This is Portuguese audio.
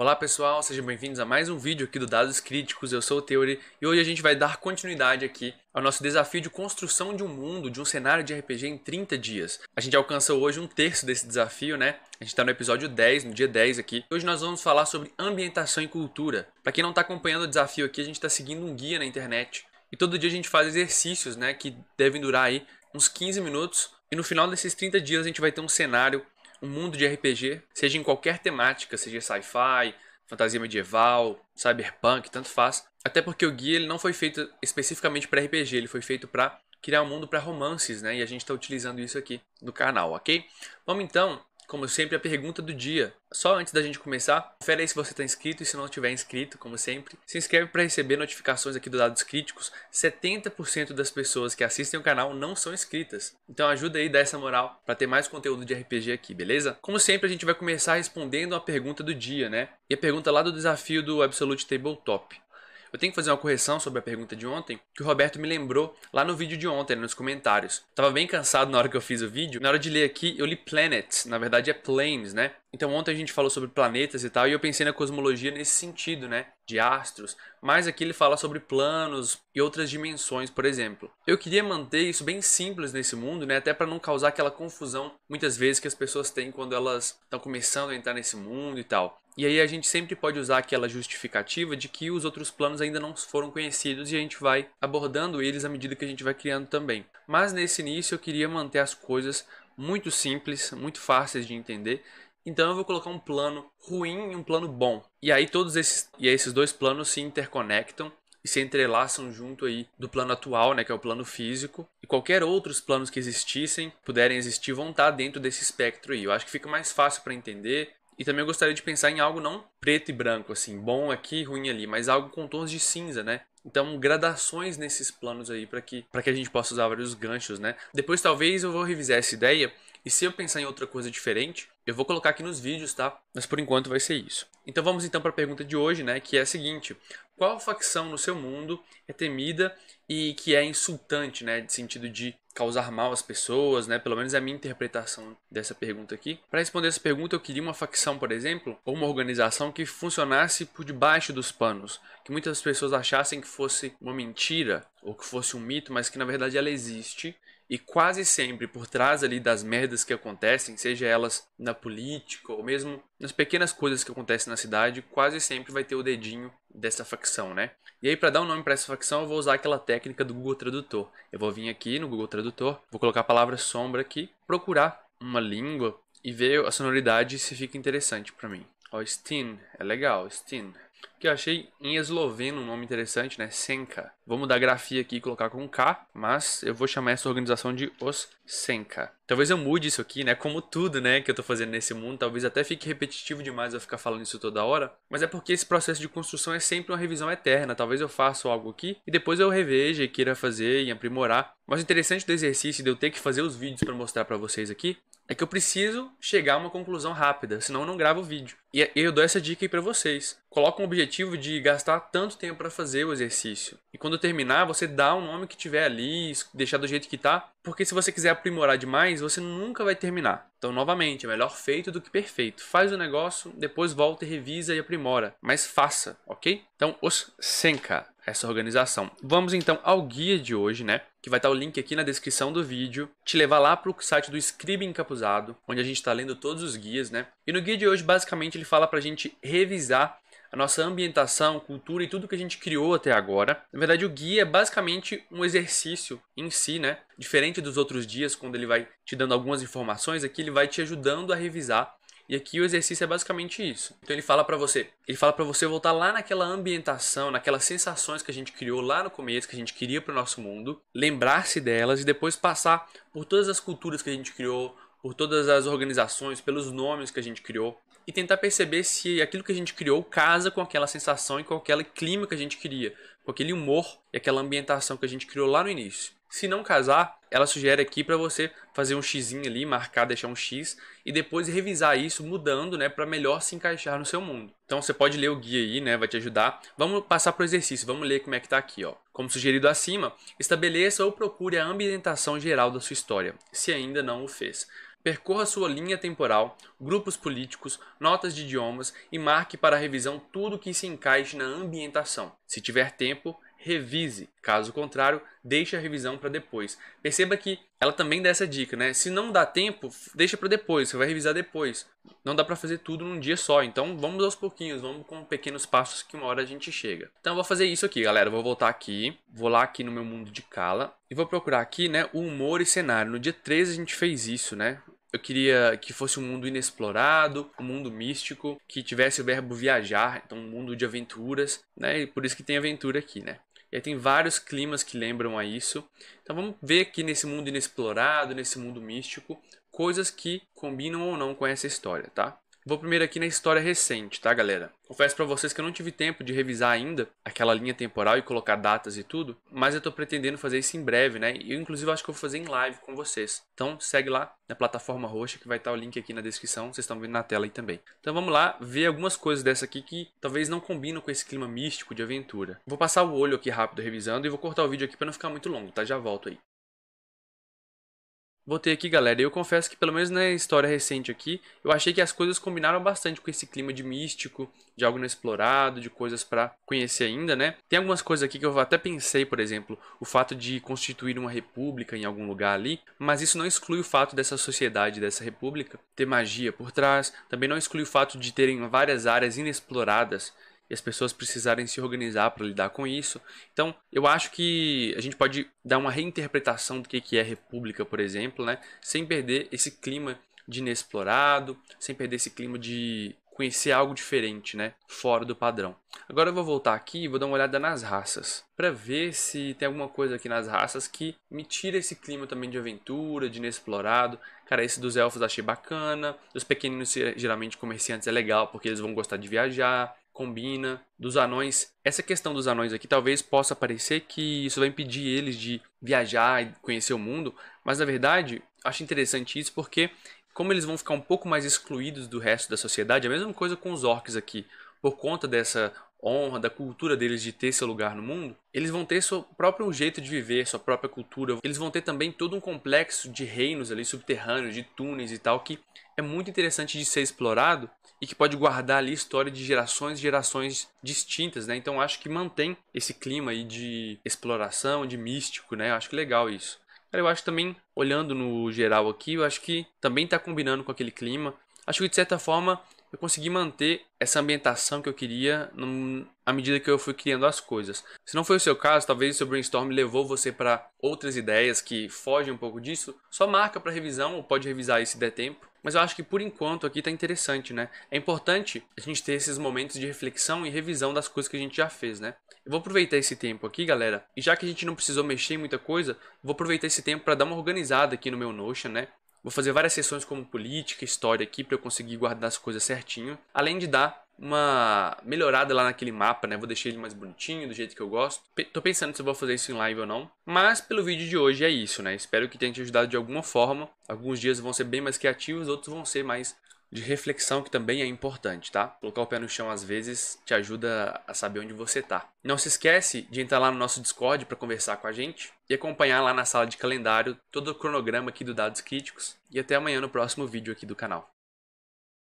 Olá pessoal, sejam bem-vindos a mais um vídeo aqui do Dados Críticos, eu sou o Theory e hoje a gente vai dar continuidade aqui ao nosso desafio de construção de um mundo, de um cenário de RPG em 30 dias. A gente alcançou hoje um terço desse desafio, né? A gente está no episódio 10, no dia 10 aqui. Hoje nós vamos falar sobre ambientação e cultura. Para quem não está acompanhando o desafio aqui, a gente está seguindo um guia na internet e todo dia a gente faz exercícios, né, que devem durar aí uns 15 minutos e no final desses 30 dias a gente vai ter um cenário um mundo de RPG, seja em qualquer temática, seja sci-fi, fantasia medieval, cyberpunk, tanto faz. Até porque o guia ele não foi feito especificamente para RPG, ele foi feito para criar um mundo para romances, né? E a gente está utilizando isso aqui no canal, ok? Vamos então como sempre, a pergunta do dia. Só antes da gente começar, confere aí se você está inscrito e se não estiver inscrito, como sempre. Se inscreve para receber notificações aqui do Dados Críticos. 70% das pessoas que assistem o canal não são inscritas. Então ajuda aí, dá essa moral para ter mais conteúdo de RPG aqui, beleza? Como sempre, a gente vai começar respondendo a pergunta do dia, né? E a pergunta lá do desafio do Absolute Tabletop. Eu tenho que fazer uma correção sobre a pergunta de ontem, que o Roberto me lembrou lá no vídeo de ontem, né, nos comentários. tava bem cansado na hora que eu fiz o vídeo. Na hora de ler aqui, eu li planets, na verdade é planes, né? Então ontem a gente falou sobre planetas e tal, e eu pensei na cosmologia nesse sentido, né? De astros. Mas aqui ele fala sobre planos e outras dimensões, por exemplo. Eu queria manter isso bem simples nesse mundo, né? Até para não causar aquela confusão muitas vezes que as pessoas têm quando elas estão começando a entrar nesse mundo e tal. E aí a gente sempre pode usar aquela justificativa de que os outros planos ainda não foram conhecidos e a gente vai abordando eles à medida que a gente vai criando também. Mas nesse início eu queria manter as coisas muito simples, muito fáceis de entender. Então eu vou colocar um plano ruim e um plano bom. E aí todos esses e esses dois planos se interconectam e se entrelaçam junto aí do plano atual, né, que é o plano físico, e qualquer outros planos que existissem, puderem existir, vão estar dentro desse espectro aí. Eu acho que fica mais fácil para entender, e também eu gostaria de pensar em algo não preto e branco, assim, bom aqui, ruim ali, mas algo com tons de cinza, né? Então, gradações nesses planos aí para que, pra que a gente possa usar vários ganchos, né? Depois, talvez, eu vou revisar essa ideia e se eu pensar em outra coisa diferente, eu vou colocar aqui nos vídeos, tá? Mas por enquanto vai ser isso. Então vamos então para a pergunta de hoje, né? Que é a seguinte: qual facção no seu mundo é temida e que é insultante, né? De sentido de causar mal às pessoas, né? Pelo menos é a minha interpretação dessa pergunta aqui. Para responder essa pergunta, eu queria uma facção, por exemplo, ou uma organização que funcionasse por debaixo dos panos, que muitas pessoas achassem que fosse uma mentira ou que fosse um mito, mas que na verdade ela existe e quase sempre por trás ali das merdas que acontecem, seja elas na política ou mesmo nas pequenas coisas que acontecem na cidade, quase sempre vai ter o dedinho dessa facção, né? E aí para dar um nome para essa facção, eu vou usar aquela técnica do Google Tradutor. Eu vou vir aqui no Google Tradutor, vou colocar a palavra sombra aqui, procurar uma língua e ver a sonoridade se fica interessante para mim. Ó, Steen, é legal, Steen que eu achei em esloveno um nome interessante, né? Senka. Vou mudar a grafia aqui e colocar com K, mas eu vou chamar essa organização de Os Senka. Talvez eu mude isso aqui, né? Como tudo, né, que eu tô fazendo nesse mundo, talvez até fique repetitivo demais eu ficar falando isso toda hora, mas é porque esse processo de construção é sempre uma revisão eterna. Talvez eu faça algo aqui e depois eu reveja e queira fazer e aprimorar. Mas o interessante do exercício de eu ter que fazer os vídeos para mostrar para vocês aqui é que eu preciso chegar a uma conclusão rápida, senão eu não gravo o vídeo. E é, eu dou essa dica aí para vocês. Coloca um objetivo de gastar tanto tempo para fazer o exercício quando terminar, você dá o nome que tiver ali, deixar do jeito que tá, porque se você quiser aprimorar demais, você nunca vai terminar. Então, novamente, é melhor feito do que perfeito. Faz o negócio, depois volta e revisa e aprimora, mas faça, ok? Então, os Senka, essa organização. Vamos então ao guia de hoje, né? Que vai estar tá o link aqui na descrição do vídeo, te levar lá para o site do Scribe Encapuzado, onde a gente está lendo todos os guias, né? E no guia de hoje, basicamente, ele fala para a gente revisar a nossa ambientação, cultura e tudo que a gente criou até agora. Na verdade, o guia é basicamente um exercício em si, né? Diferente dos outros dias, quando ele vai te dando algumas informações, aqui ele vai te ajudando a revisar e aqui o exercício é basicamente isso. Então ele fala para você, ele fala para você voltar lá naquela ambientação, naquelas sensações que a gente criou lá no começo, que a gente queria para o nosso mundo, lembrar-se delas e depois passar por todas as culturas que a gente criou, por todas as organizações, pelos nomes que a gente criou, e tentar perceber se aquilo que a gente criou casa com aquela sensação e com aquele clima que a gente queria, com aquele humor e aquela ambientação que a gente criou lá no início. Se não casar, ela sugere aqui para você fazer um xzinho ali, marcar, deixar um x e depois revisar isso mudando, né, para melhor se encaixar no seu mundo. Então você pode ler o guia aí, né, vai te ajudar. Vamos passar pro exercício, vamos ler como é que tá aqui, ó. Como sugerido acima, estabeleça ou procure a ambientação geral da sua história, se ainda não o fez. Percorra sua linha temporal, grupos políticos, notas de idiomas e marque para revisão tudo que se encaixe na ambientação. Se tiver tempo, revise. Caso contrário, deixe a revisão para depois. Perceba que ela também dá essa dica, né? Se não dá tempo, deixa para depois, você vai revisar depois. Não dá para fazer tudo num dia só, então vamos aos pouquinhos, vamos com pequenos passos que uma hora a gente chega. Então eu vou fazer isso aqui, galera, eu vou voltar aqui, vou lá aqui no meu mundo de cala e vou procurar aqui, né, o humor e cenário. No dia 13 a gente fez isso, né? Eu queria que fosse um mundo inexplorado, um mundo místico, que tivesse o verbo viajar, então um mundo de aventuras, né? E por isso que tem aventura aqui, né? E aí tem vários climas que lembram a isso. Então vamos ver aqui nesse mundo inexplorado, nesse mundo místico, coisas que combinam ou não com essa história, tá? Vou primeiro aqui na história recente, tá, galera? Confesso para vocês que eu não tive tempo de revisar ainda aquela linha temporal e colocar datas e tudo, mas eu tô pretendendo fazer isso em breve, né? E eu, inclusive, acho que eu vou fazer em live com vocês. Então, segue lá na plataforma roxa que vai estar o link aqui na descrição, vocês estão vendo na tela aí também. Então, vamos lá ver algumas coisas dessa aqui que talvez não combinam com esse clima místico de aventura. Vou passar o olho aqui rápido revisando e vou cortar o vídeo aqui para não ficar muito longo, tá? Já volto aí. Botei aqui, galera, e eu confesso que pelo menos na história recente aqui, eu achei que as coisas combinaram bastante com esse clima de místico, de algo inexplorado, de coisas para conhecer ainda, né? Tem algumas coisas aqui que eu até pensei, por exemplo, o fato de constituir uma república em algum lugar ali, mas isso não exclui o fato dessa sociedade, dessa república, ter magia por trás, também não exclui o fato de terem várias áreas inexploradas e as pessoas precisarem se organizar para lidar com isso. Então, eu acho que a gente pode dar uma reinterpretação do que é república, por exemplo, né? sem perder esse clima de inexplorado, sem perder esse clima de conhecer algo diferente, né? Fora do padrão. Agora eu vou voltar aqui e vou dar uma olhada nas raças, para ver se tem alguma coisa aqui nas raças que me tira esse clima também de aventura, de inexplorado. Cara, esse dos elfos achei bacana, dos pequeninos geralmente comerciantes é legal porque eles vão gostar de viajar combina, dos anões. Essa questão dos anões aqui talvez possa parecer que isso vai impedir eles de viajar e conhecer o mundo, mas na verdade acho interessante isso porque como eles vão ficar um pouco mais excluídos do resto da sociedade, é a mesma coisa com os orcs aqui, por conta dessa honra, da cultura deles de ter seu lugar no mundo, eles vão ter seu próprio jeito de viver, sua própria cultura. Eles vão ter também todo um complexo de reinos ali subterrâneos, de túneis e tal, que é muito interessante de ser explorado e que pode guardar ali história de gerações e gerações distintas, né? Então acho que mantém esse clima aí de exploração, de místico, né? Eu acho que legal isso. Eu acho também, olhando no geral aqui, eu acho que também está combinando com aquele clima. Acho que de certa forma eu consegui manter essa ambientação que eu queria num, à medida que eu fui criando as coisas. Se não foi o seu caso, talvez o seu brainstorm levou você para outras ideias que fogem um pouco disso, só marca para revisão ou pode revisar aí se der tempo. Mas eu acho que por enquanto aqui está interessante, né? É importante a gente ter esses momentos de reflexão e revisão das coisas que a gente já fez, né? Eu vou aproveitar esse tempo aqui, galera, e já que a gente não precisou mexer em muita coisa, vou aproveitar esse tempo para dar uma organizada aqui no meu Notion, né? Vou fazer várias sessões como política, história aqui para eu conseguir guardar as coisas certinho, além de dar uma melhorada lá naquele mapa, né? Vou deixar ele mais bonitinho, do jeito que eu gosto. P tô pensando se eu vou fazer isso em live ou não. Mas pelo vídeo de hoje é isso, né? Espero que tenha te ajudado de alguma forma. Alguns dias vão ser bem mais criativos, outros vão ser mais de reflexão que também é importante, tá? Colocar o pé no chão às vezes te ajuda a saber onde você tá. Não se esquece de entrar lá no nosso Discord para conversar com a gente e acompanhar lá na sala de calendário todo o cronograma aqui do Dados Críticos e até amanhã no próximo vídeo aqui do canal.